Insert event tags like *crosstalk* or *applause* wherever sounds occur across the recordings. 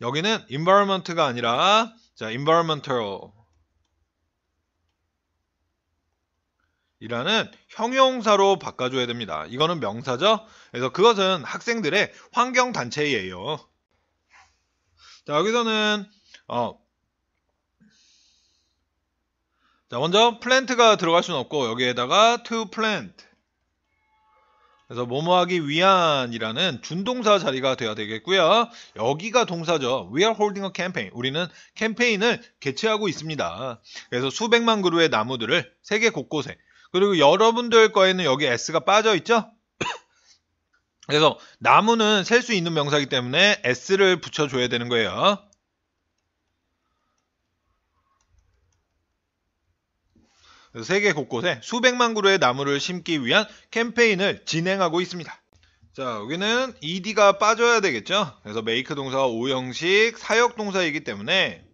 여기는 environment가 아니라 자, environmental 이라는 형용사로 바꿔줘야 됩니다. 이거는 명사죠. 그래서 그것은 학생들의 환경 단체예요. 자, 여기서는 어, 자, 먼저 플랜트가 들어갈 수는 없고 여기에다가 to plant 그래서 뭐뭐하기 위한이라는 준동사 자리가 돼야 되겠고요. 여기가 동사죠. We are holding a campaign. 우리는 캠페인을 개최하고 있습니다. 그래서 수백만 그루의 나무들을 세계 곳곳에 그리고 여러분들 거에는 여기 s가 빠져 있죠? *coughs* 그래서 나무는 셀 수 있는 명사기 이 때문에 s를 붙여줘야 되는 거예요. 세계 곳곳에 수백만 그루의 나무를 심기 위한 캠페인을 진행하고 있습니다. 자, 여기는 ed가 빠져야 되겠죠? 그래서 메이크 동사가 5형식 사역 동사이기 때문에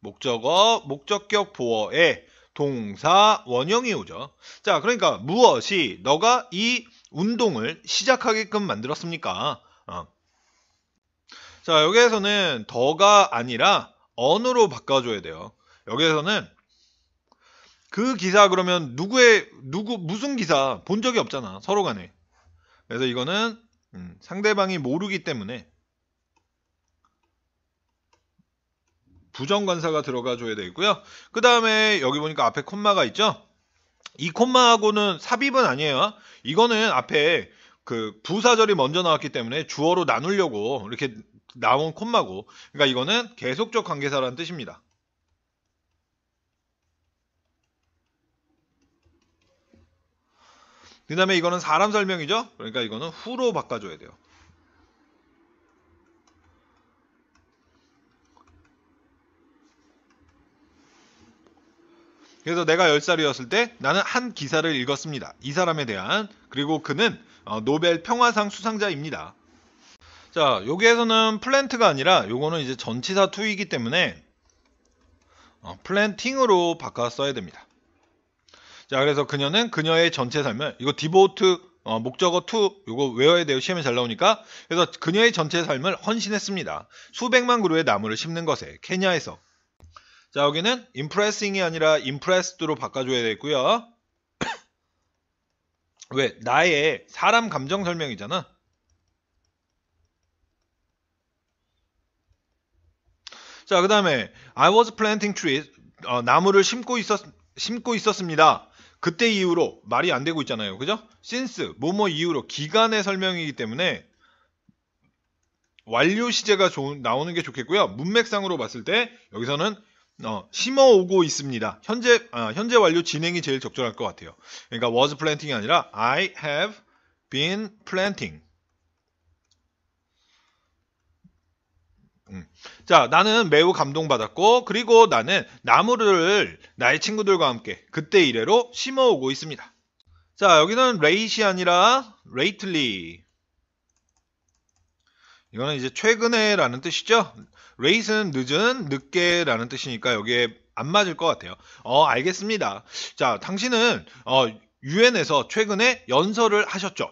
목적어, 목적격 보어에 동사 원형이 오죠. 자, 그러니까 무엇이 너가 이 운동을 시작하게끔 만들었습니까? 어. 자, 여기에서는 더가 아니라 언으로 바꿔줘야 돼요. 여기에서는 그 기사 그러면 누구의 누구 무슨 기사 본 적이 없잖아 서로 간에 그래서 이거는 음, 상대방이 모르기 때문에 부정관사가 들어가 줘야 되고요 겠그 다음에 여기 보니까 앞에 콤마가 있죠 이 콤마하고는 삽입은 아니에요 이거는 앞에 그 부사절이 먼저 나왔기 때문에 주어로 나누려고 이렇게 나온 콤마고 그러니까 이거는 계속적 관계사라는 뜻입니다 그 다음에 이거는 사람 설명이죠. 그러니까 이거는 후로 바꿔줘야 돼요. 그래서 내가 10살이었을 때 나는 한 기사를 읽었습니다. 이 사람에 대한 그리고 그는 어, 노벨 평화상 수상자입니다. 자 여기에서는 플랜트가 아니라 요거는 이제 전치사 투이기 때문에 어, 플랜팅으로 바꿔 써야 됩니다. 자 그래서 그녀는 그녀의 전체 삶을 이거 디보트 어, 목적어 t 이거 외워야 돼요 시험에 잘 나오니까 그래서 그녀의 전체 삶을 헌신했습니다 수백만 그루의 나무를 심는 것에 케냐에서 자 여기는 impressing이 아니라 impressed로 바꿔줘야 되고요 *coughs* 왜 나의 사람 감정 설명이잖아 자 그 다음에 I was planting trees 어, 나무를 심고 있었 심고 있었습니다 그때 이후로 말이 안 되고 있잖아요. 그죠? since 뭐 뭐 이후로 기간의 설명이기 때문에 완료 시제가 나오는 게 좋겠고요. 문맥상으로 봤을 때 여기서는 어, 심어오고 있습니다. 현재 어, 현재 완료 진행이 제일 적절할 것 같아요. 그러니까 was planting이 아니라 I have been planting 자, 나는 매우 감동받았고, 그리고 나는 나무를 나의 친구들과 함께 그때 이래로 심어오고 있습니다. 자, 여기는 레이시 아니라 레이틀리. 이거는 이제 최근에라는 뜻이죠. 레이스는 늦은, 늦게라는 뜻이니까 여기에 안 맞을 것 같아요. 어, 알겠습니다. 자, 당신은 어, 유엔에서 최근에 연설을 하셨죠.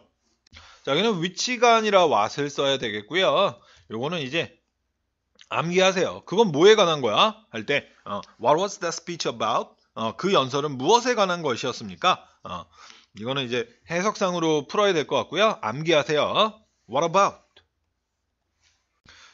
자, 여기는 위치가 아니라 왓을 써야 되겠고요. 요거는 이제 암기하세요. 그건 뭐에 관한 거야? 할때 어, What was that speech about? 어, 그 연설은 무엇에 관한 것이었습니까? 어, 이거는 이제 해석상으로 풀어야 될 것 같고요. 암기하세요. What about?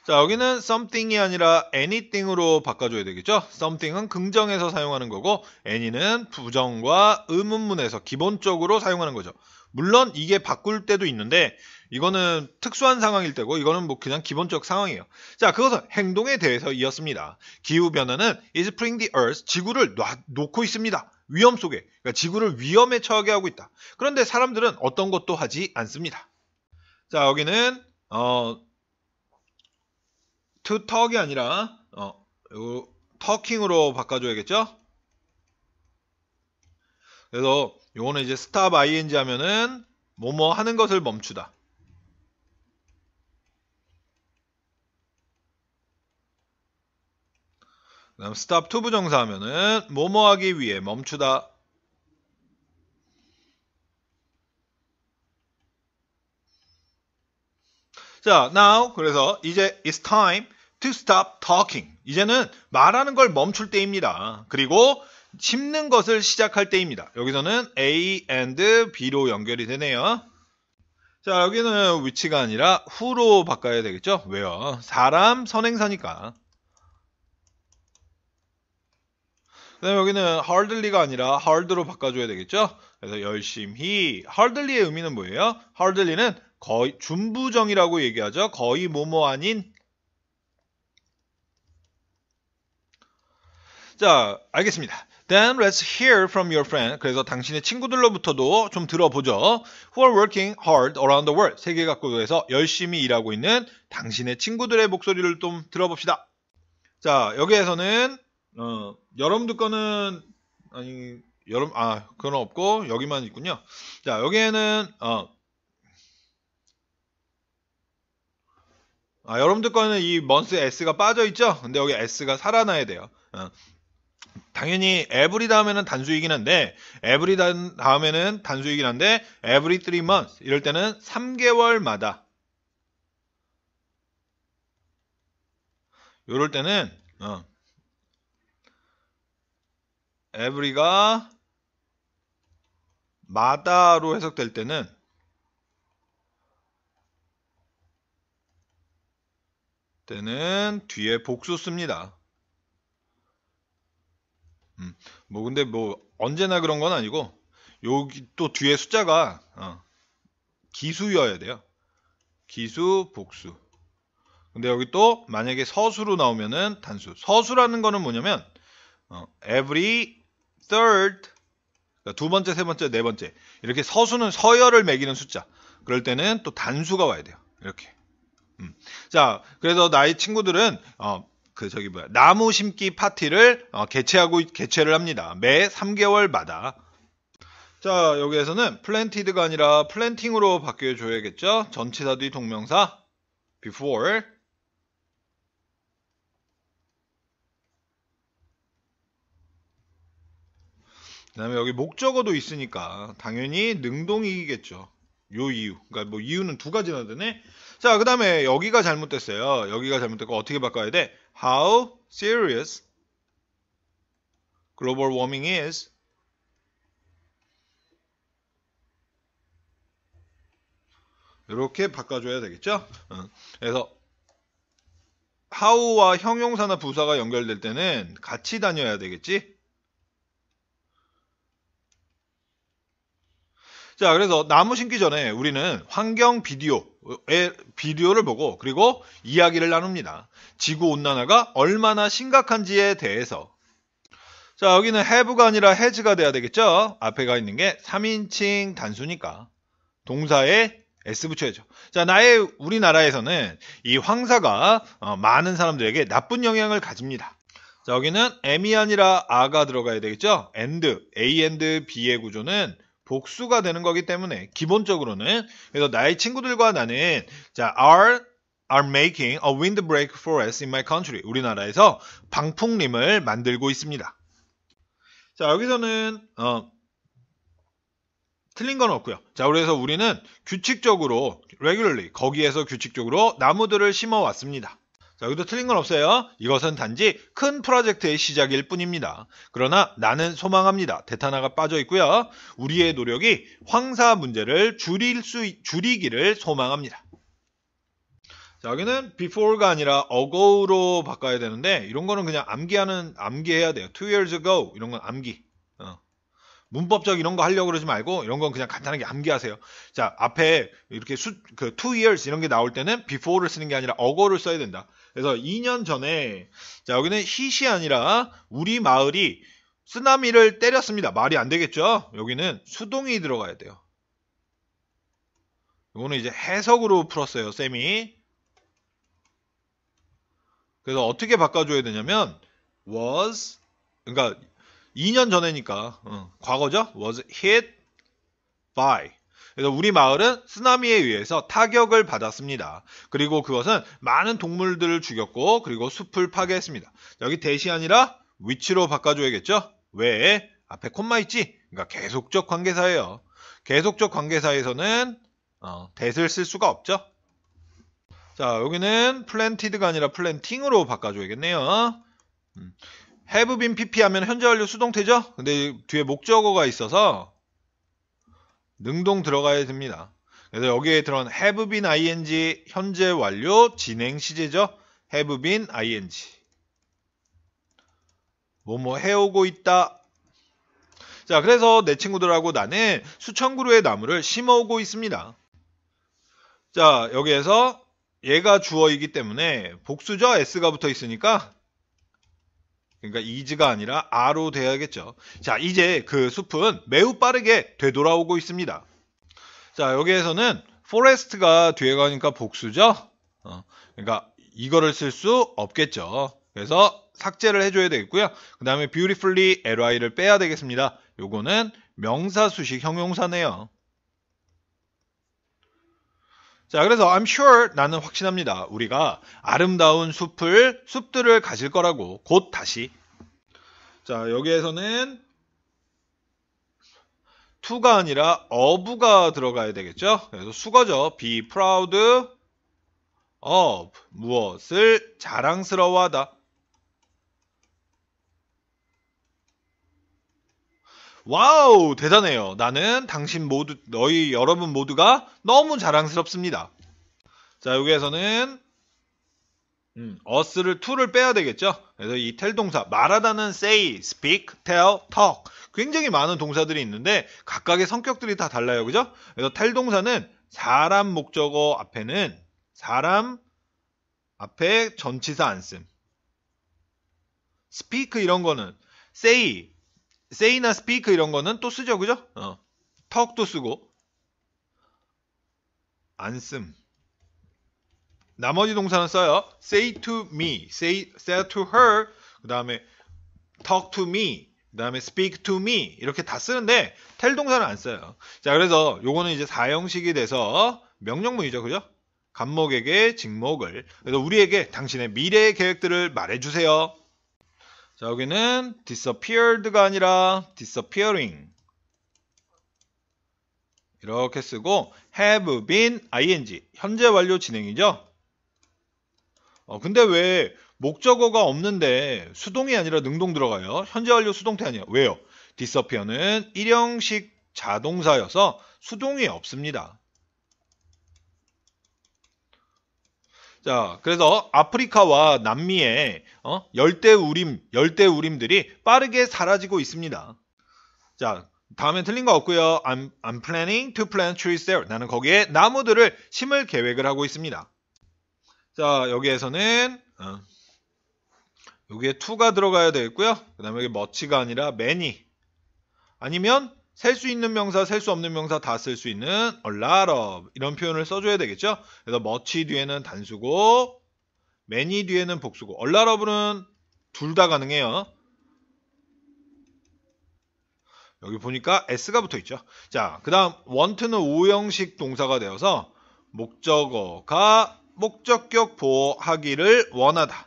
자 여기는 something이 아니라 anything으로 바꿔줘야 되겠죠. something은 긍정에서 사용하는 거고 any는 부정과 의문문에서 기본적으로 사용하는 거죠. 물론 이게 바꿀 때도 있는데 이거는 특수한 상황일 때고 이거는 뭐 그냥 기본적 상황이에요. 자, 그것은 행동에 대해서 이었습니다. 기후 변화는 is putting the earth 지구를 놔, 놓고 있습니다. 위험 속에. 그러니까 지구를 위험에 처하게 하고 있다. 그런데 사람들은 어떤 것도 하지 않습니다. 자, 여기는 어 to talk이 아니라 어 요, talking으로 바꿔 줘야겠죠? 그래서 요거는 이제 stop ing 하면은 뭐뭐 하는 것을 멈추다. 그 다음 stop to 부정사 하면은 뭐뭐 하기 위해 멈추다. 자, now 그래서 이제 it's time to stop talking. 이제는 말하는 걸 멈출 때입니다. 그리고 짚는 것을 시작할 때입니다. 여기서는 A and B로 연결이 되네요. 자, 여기는 위치가 아니라 후로 바꿔야 되겠죠? 왜요? 사람 선행사니까. 그다음 여기는 hardly가 아니라 hard로 바꿔줘야 되겠죠? 그래서 열심히. hardly의 의미는 뭐예요? hardly는 거의 준부정이라고 얘기하죠. 거의 뭐뭐 아닌 자, 알겠습니다. Then let's hear from your friend. 그래서 당신의 친구들로부터도 좀 들어보죠. Who are working hard around the world. 세계 각국에서 열심히 일하고 있는 당신의 친구들의 목소리를 좀 들어봅시다. 자, 여기에서는 어, 여러분들 거는 아니 여름 아 그건 없고 여기만 있군요. 자, 여기에는 어, 아, 여러분들 거는 이 먼스 S가 빠져 있죠? 근데 여기 S가 살아나야 돼요. 어. 당연히 every 다음에는 단수이긴 한데 every 다음에는 단수이긴 한데 every three months 이럴 때는 3개월마다 이럴 때는 어, every가 마다로 해석될 때는 때는 뒤에 복수 씁니다. 음, 뭐 근데 뭐 언제나 그런 건 아니고 여기 또 뒤에 숫자가 어, 기수여야 돼요. 기수, 복수. 근데 여기 또 만약에 서수로 나오면은 단수. 서수라는 거는 뭐냐면 어, every third 그러니까 두 번째, 세 번째, 네 번째 이렇게 서수는 서열을 매기는 숫자. 그럴 때는 또 단수가 와야 돼요. 이렇게. 음. 자, 그래서 나의 친구들은 어, 그 저기 뭐야 나무 심기 파티를 어, 개최하고 개최를 합니다. 매 3개월마다. 자 여기에서는 플랜티드가 아니라 플랜팅으로 바뀌어줘야겠죠. 전치사 뒤 동명사 before 그 다음에 여기 목적어도 있으니까 당연히 능동이겠죠. 요 이유. 그러니까 뭐 이유는 두 가지나 되네. 자, 그다음에 여기가 잘못됐어요. 여기가 잘못됐고 어떻게 바꿔야 돼? How serious global warming is 이렇게 바꿔줘야 되겠죠? 어. 그래서 how와 형용사나 부사가 연결될 때는 같이 다녀야 되겠지? 자, 그래서 나무 심기 전에 우리는 환경 비디오의 비디오를 보고 그리고 이야기를 나눕니다. 지구 온난화가 얼마나 심각한지에 대해서. 자, 여기는 해부가 아니라 해즈가 돼야 되겠죠? 앞에 가 있는 게 3인칭 단수니까 동사에 S 붙여야죠. 자, 나의 우리나라에서는 이 황사가 어, 많은 사람들에게 나쁜 영향을 가집니다. 자, 여기는 M이 아니라 R가 들어가야 되겠죠? AND, A AND B의 구조는 복수가 되는 거기 때문에 기본적으로는 그래서 나의 친구들과 나는 자 are are making a windbreak for us in my country. 우리나라에서 방풍림을 만들고 있습니다. 자 여기서는 어, 틀린 건 없고요. 자 그래서 우리는 규칙적으로 regularly 거기에서 규칙적으로 나무들을 심어 왔습니다. 자, 여기도 틀린 건 없어요. 이것은 단지 큰 프로젝트의 시작일 뿐입니다. 그러나 나는 소망합니다. 대타나가 빠져 있고요. 우리의 노력이 황사 문제를 줄일 수, 줄이기를 소망합니다. 자, 여기는 before가 아니라 ago로 바꿔야 되는데 이런 거는 그냥 암기하는 암기해야 돼요. two years ago 이런 건 암기. 문법적 이런 거 하려고 그러지 말고 이런 건 그냥 간단하게 암기하세요. 자, 앞에 이렇게 수, 그 two years 이런 게 나올 때는 before를 쓰는 게 아니라 어거를 써야 된다. 그래서 2년 전에 자, 여기는 시시 아니라 우리 마을이 쓰나미를 때렸습니다. 말이 안 되겠죠? 여기는 수동이 들어가야 돼요. 이거는 이제 해석으로 풀었어요, 쌤이. 그래서 어떻게 바꿔줘야 되냐면 was 그러니까 2년 전에니까 어, 과거죠. was hit by 그래서 우리 마을은 쓰나미에 의해서 타격을 받았습니다. 그리고 그것은 많은 동물들을 죽였고 그리고 숲을 파괴했습니다. 여기 대시 아니라 위치로 바꿔줘야겠죠? 왜? 앞에 콤마 있지? 그러니까 계속적 관계사예요. 계속적 관계사에서는 어, 대를 쓸 수가 없죠. 자 여기는 플랜티드가 아니라 플랜팅으로 바꿔줘야겠네요. 음. have been pp 하면 현재 완료 수동태죠? 근데 뒤에 목적어가 있어서 능동 들어가야 됩니다. 그래서 여기에 들어간 have been ing 현재 완료 진행 시제죠? have been ing 뭐 뭐 해오고 있다. 자, 그래서 내 친구들하고 나는 수천 그루의 나무를 심어오고 있습니다. 자, 여기에서 얘가 주어이기 때문에 복수죠? s가 붙어 있으니까 그러니까 이즈가 아니라 아로 돼야겠죠. 자, 이제 그 숲은 매우 빠르게 되돌아오고 있습니다. 자, 여기에서는 f o r e s t 가 뒤에 가니까 복수죠. 어, 그러니까 이거를 쓸 수 없겠죠. 그래서 삭제를 해줘야 되겠고요. 그 다음에 beautifully ly를 빼야 되겠습니다. 요거는 명사수식 형용사네요. 자, 그래서 I'm sure 나는 확신합니다. 우리가 아름다운 숲을, 숲들을 가질 거라고 곧 다시. 자, 여기에서는 to가 아니라 of가 들어가야 되겠죠? 그래서 수거죠. be proud of 무엇을 자랑스러워하다. 와우, 대단해요. 나는 당신 모두, 너희 여러분 모두가 너무 자랑스럽습니다. 자, 여기에서는 음, us를 투를 빼야 되겠죠. 그래서 이 텔 동사 말하다는 say, speak, tell, talk 굉장히 많은 동사들이 있는데 각각의 성격들이 다 달라요. 그죠? 그래서 텔 동사는 사람 목적어 앞에는 사람 앞에 전치사 안 씀. speak 이런 거는 say, 세이나 스피크 이런 거는 또 쓰죠, 그죠? 어. 턱도 쓰고 안 씀. 나머지 동사는 써요. Say to me, say, say to her, 그 다음에 talk to me, 그 다음에 speak to me 이렇게 다 쓰는데 텔 동사는 안 써요. 자, 그래서 요거는 이제 사형식이 돼서 명령문이죠, 그죠? 간목에게 직목을 그래서 우리에게 당신의 미래의 계획들을 말해주세요. 자, 여기는 disappeared가 아니라 disappearing. 이렇게 쓰고 have been ing 현재 완료 진행이죠. 어, 근데 왜 목적어가 없는데 수동이 아니라 능동 들어가요? 현재 완료 수동태 아니에요. 왜요? disappear는 일형식 자동사여서 수동이 없습니다. 자, 그래서 아프리카와 남미의 어? 열대 우림, 열대 우림들이 빠르게 사라지고 있습니다. 자, 다음엔 틀린 거 없고요. I'm, I'm planning to plant trees there. 나는 거기에 나무들을 심을 계획을 하고 있습니다. 자, 여기에서는 어, 여기에 to가 들어가야 되겠고요. 그 다음에 여기 much가 아니라 many 아니면 셀수 있는 명사, 셀 수 없는 명사 다 쓸 수 있는 a lot of 이런 표현을 써줘야 되겠죠. 그래서 much 뒤에는 단수고 many 뒤에는 복수고 a lot of는 둘 다 가능해요. 여기 보니까 s가 붙어 있죠. 자, 그 다음 want는 5형식 동사가 되어서 목적어가 목적격 보호하기를 원하다.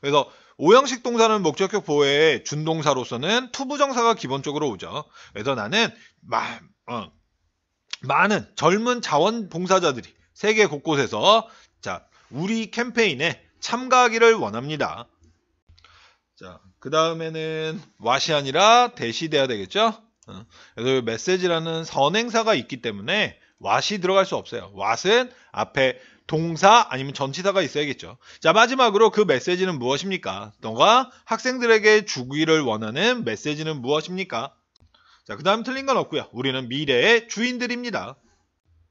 그래서 오형식 동사는 목적격 보호의 준동사로서는 투부정사가 기본적으로 오죠. 그래서 나는 마, 어, 많은 젊은 자원봉사자들이 세계 곳곳에서 자 우리 캠페인에 참가하기를 원합니다. 자, 그 다음에는 왓이 아니라 대시돼야 되겠죠? 어, 그래서 메시지라는 선행사가 있기 때문에 왓이 들어갈 수 없어요. 왓은 앞에 동사 아니면 전치사가 있어야겠죠. 자, 마지막으로 그 메시지는 무엇입니까? 너가 학생들에게 주기를 원하는 메시지는 무엇입니까? 자, 그 다음 틀린 건 없고요. 우리는 미래의 주인들입니다.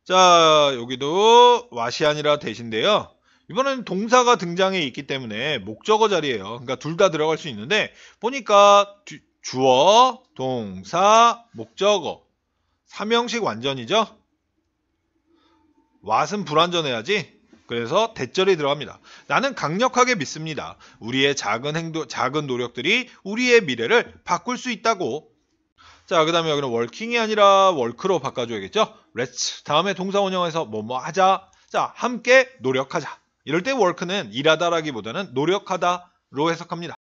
자, 여기도 와시 아니라 대신데요. 이번엔 동사가 등장해 있기 때문에 목적어 자리예요. 그러니까 둘 다 들어갈 수 있는데 보니까 주, 주어, 동사, 목적어. 삼형식 완전이죠. 왓은 불완전해야지. 그래서 대절이 들어갑니다. 나는 강력하게 믿습니다. 우리의 작은 행동, 작은 노력들이 우리의 미래를 바꿀 수 있다고. 자, 그 다음에 여기는 월킹이 아니라 월크로 바꿔줘야겠죠? Let's. 다음에 동사운영에서 뭐뭐 하자. 자, 함께 노력하자. 이럴 때 월크는 일하다라기보다는 노력하다로 해석합니다.